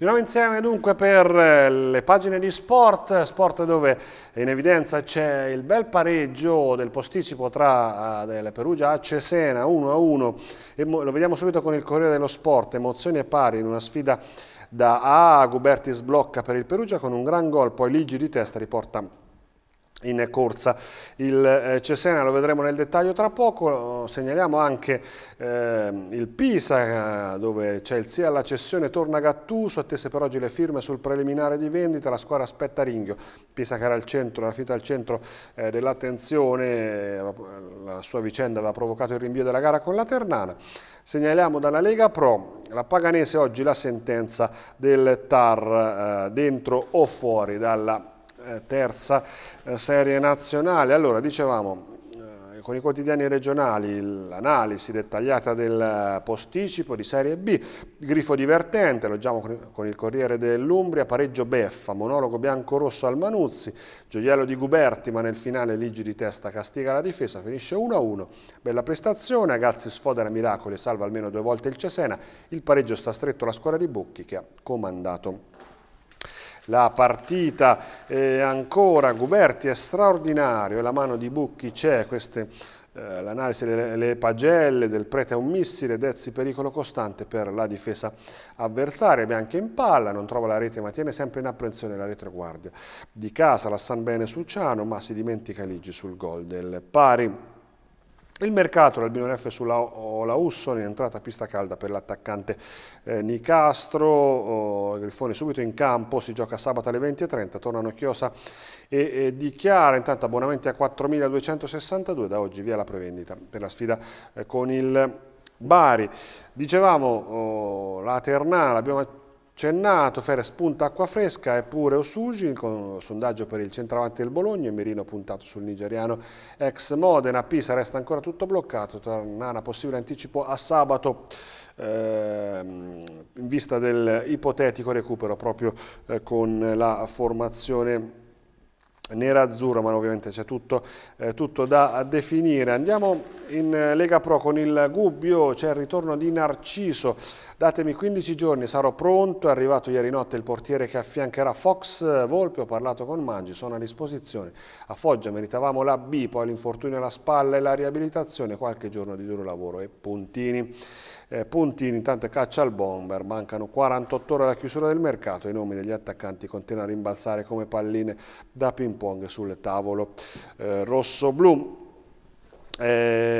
Di nuovo insieme dunque per eh, le pagine di sport, sport dove in evidenza c'è il bel pareggio del posticipo tra uh, Perugia a Cesena 1-1 e lo vediamo subito con il Corriere dello Sport, emozioni e pari in una sfida da A, Guberti sblocca per il Perugia con un gran gol, poi Ligi di testa riporta in corsa. Il eh, Cesena lo vedremo nel dettaglio tra poco, segnaliamo anche eh, il Pisa eh, dove c'è il sì alla cessione, torna Gattuso, attese per oggi le firme sul preliminare di vendita, la squadra aspetta Ringhio, Pisa che era al centro, era finita al centro eh, dell'attenzione, eh, la sua vicenda aveva provocato il rinvio della gara con la Ternana. Segnaliamo dalla Lega Pro, la Paganese oggi la sentenza del TAR eh, dentro o fuori dalla eh, terza eh, serie nazionale. Allora, dicevamo, eh, con i quotidiani regionali l'analisi dettagliata del posticipo di Serie B, grifo divertente, elogiamo con il Corriere dell'Umbria, pareggio beffa, monologo bianco-rosso al Manuzzi, gioiello di Guberti ma nel finale Ligi di testa castiga la difesa, finisce 1-1, bella prestazione, Agazzi sfodera miracoli e salva almeno due volte il Cesena, il pareggio sta stretto alla squadra di Bucchi che ha comandato la partita eh, ancora Guberti è straordinario la mano di Bucchi c'è eh, l'analisi delle pagelle del prete è un missile Dezzi pericolo costante per la difesa avversaria Bianca in palla non trova la rete ma tiene sempre in apprensione la retroguardia di casa la San Bene su Ciano ma si dimentica Ligi sul gol del pari il mercato, l'Albino F sulla Olausson in entrata a pista calda per l'attaccante eh, Nicastro, oh, Grifone subito in campo, si gioca sabato alle 20.30, tornano Chiosa e, e dichiara intanto abbonamenti a 4.262, da oggi via la prevendita per la sfida eh, con il Bari. Dicevamo oh, la Ternana, abbiamo Cennato, Feres punta acqua fresca eppure Osugi con sondaggio per il centravanti del Bologna e Merino puntato sul nigeriano ex Modena. Pisa resta ancora tutto bloccato, Tornana possibile anticipo a sabato eh, in vista del ipotetico recupero proprio eh, con la formazione nera-azzurro, ma ovviamente c'è tutto, eh, tutto, da definire. Andiamo in eh, Lega Pro con il Gubbio, c'è il ritorno di Narciso, datemi 15 giorni, sarò pronto, è arrivato ieri notte il portiere che affiancherà Fox eh, Volpe, ho parlato con Mangi, sono a disposizione. A Foggia meritavamo la B, poi l'infortunio alla spalla e la riabilitazione, qualche giorno di duro lavoro e puntini. Eh, puntini, intanto caccia al bomber, mancano 48 ore alla chiusura del mercato, i nomi degli attaccanti continuano a rimbalzare come palline da ping ping pong sul tavolo eh, rosso-blu. Eh,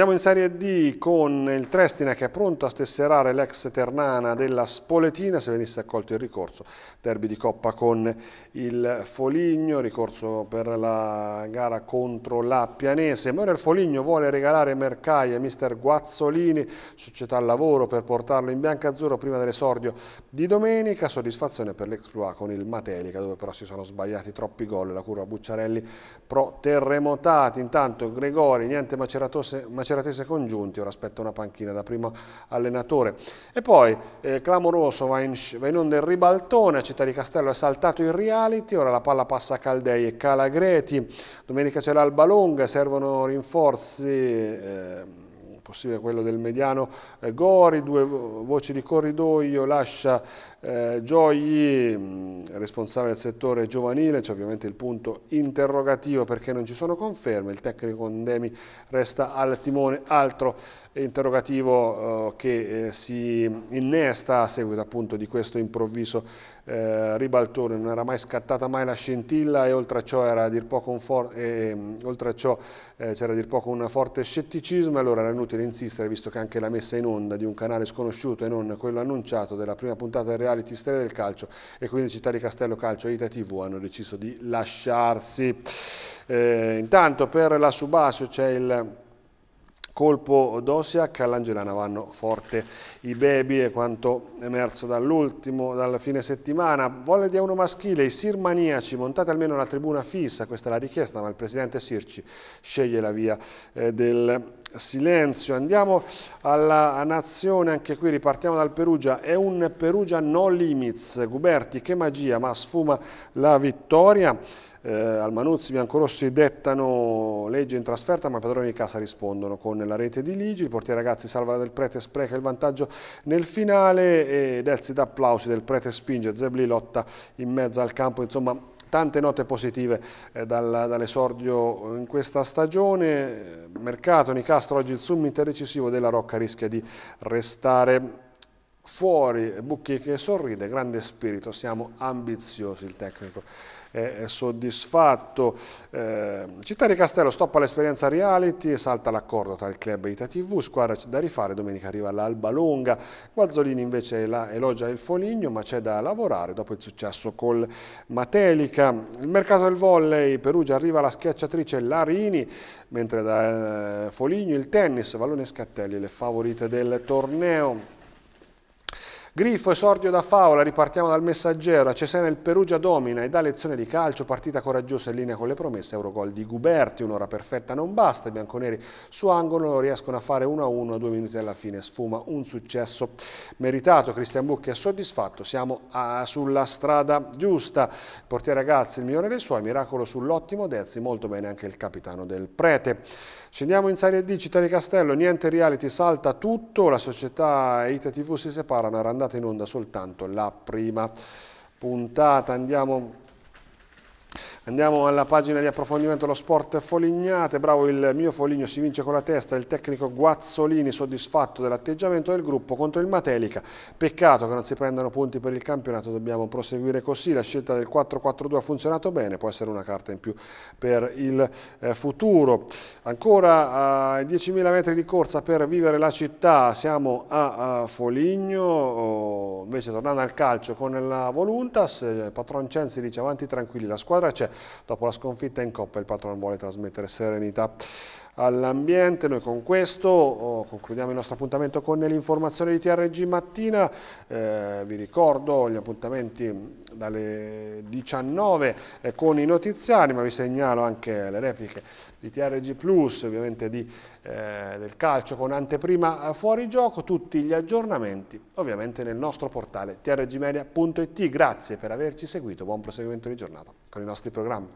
Andiamo in Serie D con il Trestina che è pronto a tesserare l'ex Ternana della Spoletina se venisse accolto il ricorso. Derby di Coppa con il Foligno, ricorso per la gara contro la Pianese. Ma ora il Foligno vuole regalare Mercaia e mister Guazzolini, società al lavoro per portarlo in bianca-azzurro prima dell'esordio di domenica. Soddisfazione per l'Exploa con il Matelica dove però si sono sbagliati troppi gol. La curva Bucciarelli pro terremotati. Intanto Gregori, niente maceratose, maceratose Maceratese Congiunti, ora aspetta una panchina da primo allenatore. E poi eh, clamoroso va in, va in onda il ribaltone, a Città di Castello è saltato il reality, ora la palla passa a Caldei e Calagreti, domenica c'è l'Alba Longa, servono rinforzi... Eh, possibile quello del mediano eh, Gori, due voci di corridoio, lascia eh, Giogli, mm, responsabile del settore giovanile, c'è ovviamente il punto interrogativo perché non ci sono conferme, il tecnico Demi resta al timone, altro interrogativo eh, che eh, si innesta a seguito appunto di questo improvviso eh, ribaltone, non era mai scattata mai la scintilla e oltre a ciò era a dir poco, un for- eh, e, a ciò, c'era dir poco un forte scetticismo, e allora era inutile renzista, visto che anche la messa in onda di un canale sconosciuto e non quello annunciato della prima puntata del reality Stelle del Calcio e quindi Città di Castello Calcio e Ita TV hanno deciso di lasciarsi. Eh, intanto per la Subasio c'è il colpo che all'Angelana vanno forte i baby è quanto emerso dall'ultimo dal fine settimana volle di uno maschile i sirmaniaci montate almeno la tribuna fissa questa è la richiesta ma il presidente Sirci sceglie la via eh, del silenzio. Andiamo alla nazione, anche qui ripartiamo dal Perugia, è un Perugia no limits, Guberti che magia, ma sfuma la vittoria. Eh, al Manuzzi biancorossi dettano legge in trasferta ma i padroni di casa rispondono con la rete di Ligi, il portiere ragazzi salva del prete spreca il vantaggio nel finale ed Elzi d'applausi del prete spinge, Zebli lotta in mezzo al campo, insomma tante note positive eh, dal, dall'esordio in questa stagione, mercato, Nicastro oggi il summit decisivo della Rocca rischia di restare fuori Bucchi che sorride, grande spirito, siamo ambiziosi, il tecnico è soddisfatto. Eh, Città di Castello stoppa l'esperienza reality, salta l'accordo tra il club e Ita TV, squadra da rifare, domenica arriva l'Alba Longa, Guazzolini invece elogia il Foligno ma c'è da lavorare dopo il successo col Matelica. Il mercato del volley, Perugia arriva la schiacciatrice Larini, mentre da eh, Foligno il tennis, Vallone e Scattelli le favorite del torneo. Grifo, esordio da favola, ripartiamo dal messaggero, a Cesena il Perugia domina e dà lezione di calcio, partita coraggiosa in linea con le promesse, Eurogol di Guberti, un'ora perfetta non basta, i bianconeri su angolo riescono a fare 1-1 a due minuti alla fine, sfuma un successo meritato, Cristian Bucchi è soddisfatto, siamo a, sulla strada giusta, portiere ragazzi il migliore dei suoi, miracolo sull'ottimo Dezzi, molto bene anche il capitano del Prete. Scendiamo in Serie D, Città di Castello, niente reality, salta tutto, la società Ita TV si separano, era andata andata in onda soltanto la prima puntata. Andiamo Andiamo alla pagina di approfondimento dello sport Folignate, bravo il mio Foligno si vince con la testa, il tecnico Guazzolini soddisfatto dell'atteggiamento del gruppo contro il Matelica, peccato che non si prendano punti per il campionato, dobbiamo proseguire così, la scelta del 4-4-2 ha funzionato bene, può essere una carta in più per il eh, futuro. Ancora eh, a 10.000 metri di corsa per vivere la città, siamo a, Foligno, invece tornando al calcio con la Voluntas, eh, Patroncensi dice avanti tranquilli, la squadra c'è, Dopo la sconfitta in Coppa il Patron vuole trasmettere serenità all'ambiente. Noi con questo oh, concludiamo il nostro appuntamento con l'informazione di TRG Mattina. Eh, vi ricordo gli appuntamenti dalle 19 eh, con i notiziari, ma vi segnalo anche le repliche di TRG Plus, ovviamente di, eh, del calcio con anteprima eh, fuori gioco, tutti gli aggiornamenti ovviamente nel nostro portale trgmedia.it. Grazie per averci seguito, buon proseguimento di giornata con i nostri programmi. انستغرام